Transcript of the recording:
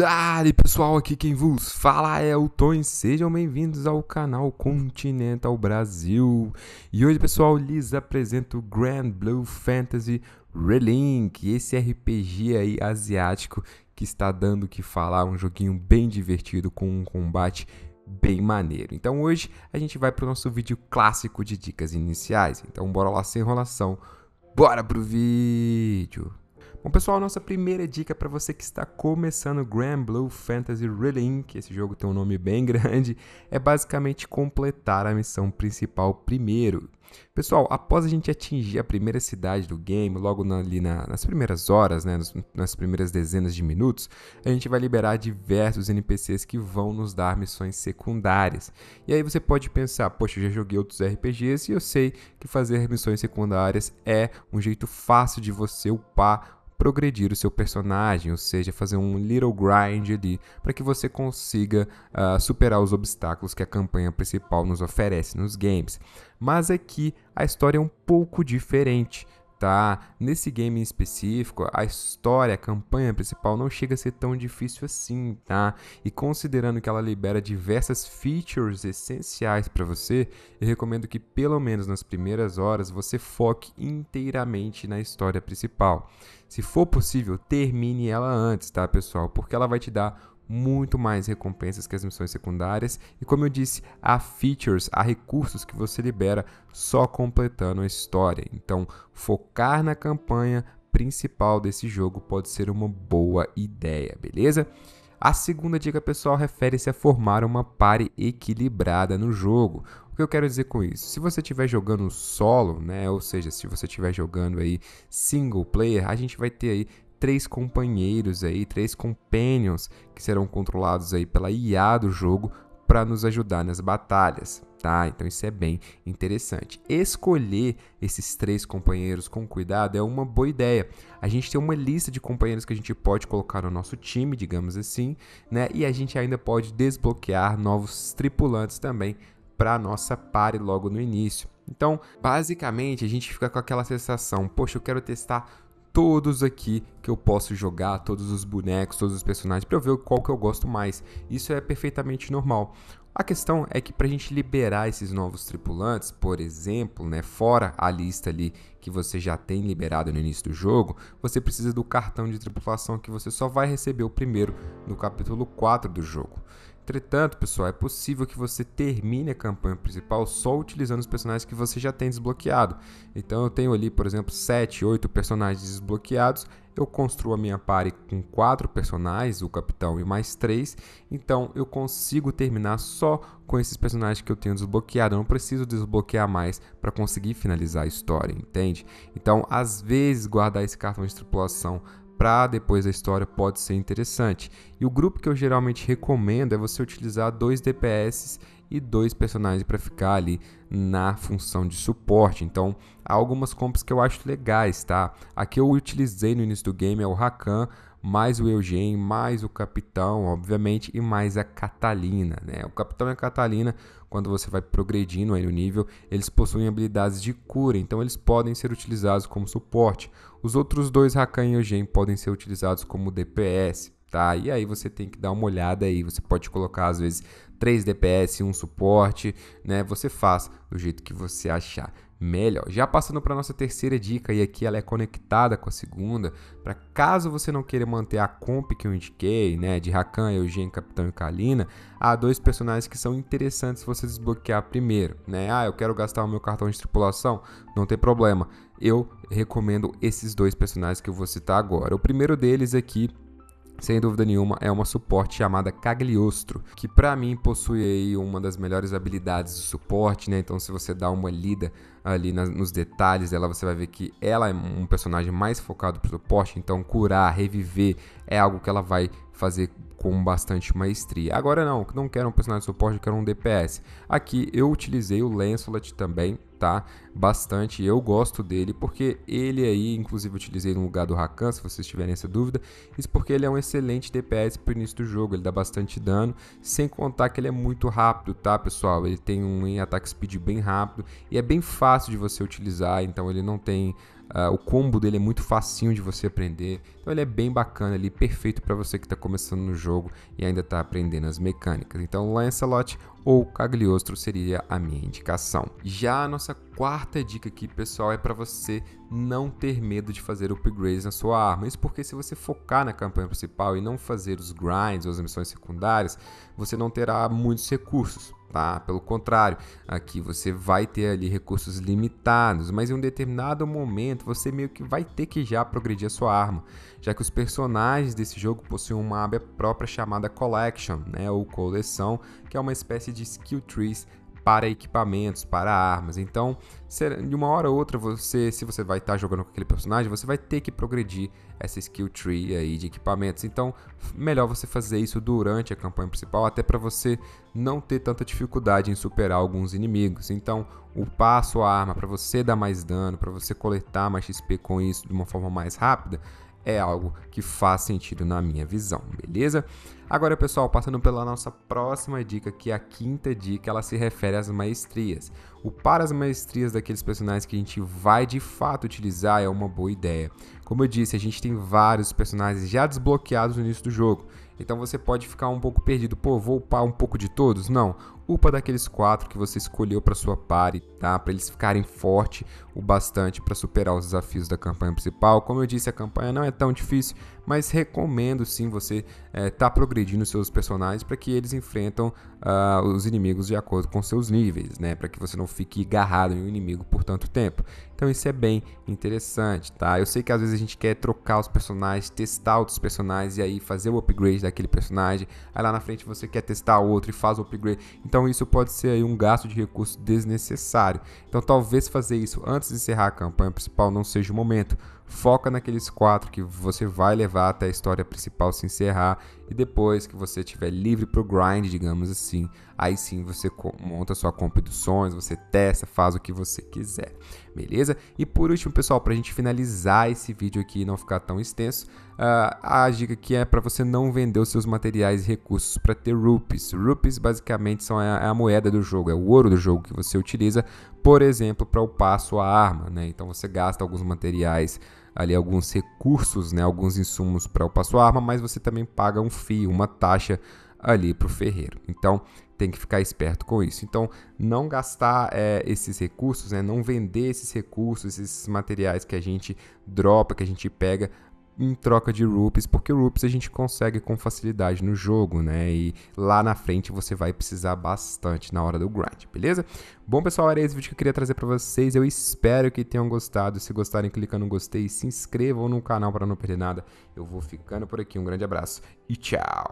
Dali pessoal, aqui quem vos fala é o Tony, sejam bem-vindos ao canal Continental Brasil. E hoje pessoal, lhes apresento Grand Blue Fantasy Relink, esse RPG aí asiático que está dando o que falar, um joguinho bem divertido com um combate bem maneiro. Então hoje a gente vai para o nosso vídeo clássico de dicas iniciais, então bora lá sem enrolação, bora pro vídeo! Bom pessoal, nossa primeira dica para você que está começando Grand Blue Fantasy Relink, que esse jogo tem um nome bem grande, é basicamente completar a missão principal primeiro. Pessoal, após a gente atingir a primeira cidade do game, logo na, ali na, nas primeiras horas, né, nas, nas primeiras dezenas de minutos, a gente vai liberar diversos NPCs que vão nos dar missões secundárias. E aí você pode pensar, poxa, eu já joguei outros RPGs e eu sei que fazer missões secundárias é um jeito fácil de você upar progredir o seu personagem, ou seja, fazer um little grind ali para que você consiga uh, superar os obstáculos que a campanha principal nos oferece nos games. Mas aqui é a história é um pouco diferente. Tá? Nesse game em específico, a história, a campanha principal não chega a ser tão difícil assim, tá? E considerando que ela libera diversas features essenciais para você, eu recomendo que pelo menos nas primeiras horas você foque inteiramente na história principal. Se for possível, termine ela antes, tá, pessoal? Porque ela vai te dar muito mais recompensas que as missões secundárias e como eu disse, há features, há recursos que você libera só completando a história. Então, focar na campanha principal desse jogo pode ser uma boa ideia, beleza? A segunda dica pessoal refere-se a formar uma pare equilibrada no jogo, que eu quero dizer com isso? Se você estiver jogando solo, né, ou seja, se você estiver jogando aí single player, a gente vai ter aí três companheiros aí, três companions que serão controlados aí pela IA do jogo para nos ajudar nas batalhas, tá? Então isso é bem interessante. Escolher esses três companheiros com cuidado é uma boa ideia. A gente tem uma lista de companheiros que a gente pode colocar no nosso time, digamos assim, né? E a gente ainda pode desbloquear novos tripulantes também para a nossa pare logo no início. Então, basicamente, a gente fica com aquela sensação: poxa, eu quero testar todos aqui que eu posso jogar, todos os bonecos, todos os personagens, para eu ver qual que eu gosto mais. Isso é perfeitamente normal. A questão é que para a gente liberar esses novos tripulantes, por exemplo, né, fora a lista ali que você já tem liberado no início do jogo, você precisa do cartão de tripulação que você só vai receber o primeiro no capítulo 4 do jogo. Entretanto, pessoal, é possível que você termine a campanha principal só utilizando os personagens que você já tem desbloqueado. Então eu tenho ali, por exemplo, 7, 8 personagens desbloqueados. Eu construo a minha party com 4 personagens, o capitão e mais 3. Então eu consigo terminar só com esses personagens que eu tenho desbloqueado. Eu não preciso desbloquear mais para conseguir finalizar a história, entende? Então, às vezes, guardar esse cartão de tripulação para depois da história pode ser interessante. E o grupo que eu geralmente recomendo é você utilizar dois DPS e dois personagens para ficar ali na função de suporte. Então, há algumas comps que eu acho legais, tá? A que eu utilizei no início do game é o Rakan, mais o Eugênio, mais o capitão, obviamente, e mais a Catalina. Né? O capitão e a Catalina, quando você vai progredindo aí no nível, eles possuem habilidades de cura, então eles podem ser utilizados como suporte. Os outros dois, Rakan e Eugênio, podem ser utilizados como DPS. Tá? E aí você tem que dar uma olhada aí, você pode colocar às vezes 3 DPS, um suporte, né? Você faz do jeito que você achar melhor. Já passando para nossa terceira dica, e aqui ela é conectada com a segunda, para caso você não queira manter a comp que eu indiquei, né, de Rakan, Eugen, Capitão e Kalina, há dois personagens que são interessantes você desbloquear primeiro, né? Ah, eu quero gastar o meu cartão de tripulação, não tem problema. Eu recomendo esses dois personagens que eu vou citar agora. O primeiro deles aqui sem dúvida nenhuma, é uma suporte chamada Cagliostro, que para mim possui aí uma das melhores habilidades de suporte, né? Então, se você dá uma lida ali nos detalhes dela, você vai ver que ela é um personagem mais focado para suporte, então curar, reviver é algo que ela vai fazer com bastante maestria. Agora não, não quero um personagem de suporte, eu quero um DPS. Aqui eu utilizei o Lancelot também, tá? bastante. Eu gosto dele porque ele aí, inclusive, utilizei no lugar do Rakan, se vocês tiverem essa dúvida. Isso porque ele é um excelente DPS para o início do jogo, ele dá bastante dano, sem contar que ele é muito rápido, tá, pessoal? Ele tem um ataque speed bem rápido e é bem fácil de você utilizar, então ele não tem Uh, o combo dele é muito facinho de você aprender, então ele é bem bacana ali, é perfeito para você que está começando no jogo e ainda está aprendendo as mecânicas. Então Lancelot ou Cagliostro seria a minha indicação. Já a nossa quarta quarta dica aqui, pessoal, é para você não ter medo de fazer upgrades na sua arma. Isso porque se você focar na campanha principal e não fazer os grinds ou as missões secundárias, você não terá muitos recursos. Tá? Pelo contrário, aqui você vai ter ali recursos limitados, mas em um determinado momento você meio que vai ter que já progredir a sua arma, já que os personagens desse jogo possuem uma aba própria chamada Collection, né, ou coleção, que é uma espécie de skill trees para equipamentos, para armas. Então, de uma hora ou outra, você, se você vai estar tá jogando com aquele personagem, você vai ter que progredir essa skill tree aí de equipamentos. Então, melhor você fazer isso durante a campanha principal, até para você não ter tanta dificuldade em superar alguns inimigos. Então, o passo a arma para você dar mais dano, para você coletar mais XP com isso de uma forma mais rápida, é algo que faz sentido na minha visão, beleza? Agora, pessoal, passando pela nossa próxima dica, que é a quinta dica, ela se refere às maestrias. O para as maestrias daqueles personagens que a gente vai de fato utilizar é uma boa ideia. Como eu disse, a gente tem vários personagens já desbloqueados no início do jogo. Então você pode ficar um pouco perdido. Pô, vou upar um pouco de todos? Não. Upa daqueles quatro que você escolheu para sua party, tá? Para eles ficarem forte o bastante para superar os desafios da campanha principal. Como eu disse, a campanha não é tão difícil, mas recomendo sim você é, tá progredindo seus personagens para que eles enfrentam uh, os inimigos de acordo com seus níveis, né? Para que você não fique agarrado em um inimigo por tanto tempo. Então isso é bem interessante, tá? Eu sei que às vezes a gente quer trocar os personagens, testar outros personagens e aí fazer o upgrade daquele personagem. Aí lá na frente você quer testar outro e faz o upgrade. Então isso pode ser aí um gasto de recurso desnecessário. Então talvez fazer isso antes de encerrar a campanha principal não seja o momento. Foca naqueles quatro que você vai levar levar até a história principal se encerrar e depois que você estiver livre para o grind, digamos assim, aí sim você monta sua compra dos sonhos, você testa, faz o que você quiser, beleza? E por último, pessoal, para a gente finalizar esse vídeo aqui e não ficar tão extenso, uh, a dica aqui é para você não vender os seus materiais e recursos para ter rupees. Rupees basicamente são a, é, é a moeda do jogo, é o ouro do jogo que você utiliza, por exemplo, para o passo a arma, né? Então você gasta alguns materiais ali alguns recursos, né, alguns insumos para o sua arma, mas você também paga um fio, uma taxa ali para o ferreiro. Então tem que ficar esperto com isso. Então não gastar é, esses recursos, né, não vender esses recursos, esses materiais que a gente dropa, que a gente pega em troca de rupees, porque rupees a gente consegue com facilidade no jogo, né? E lá na frente você vai precisar bastante na hora do grind, beleza? Bom, pessoal, era esse vídeo que eu queria trazer para vocês. Eu espero que tenham gostado. Se gostarem, clica no gostei, se inscrevam no canal para não perder nada. Eu vou ficando por aqui. Um grande abraço e tchau.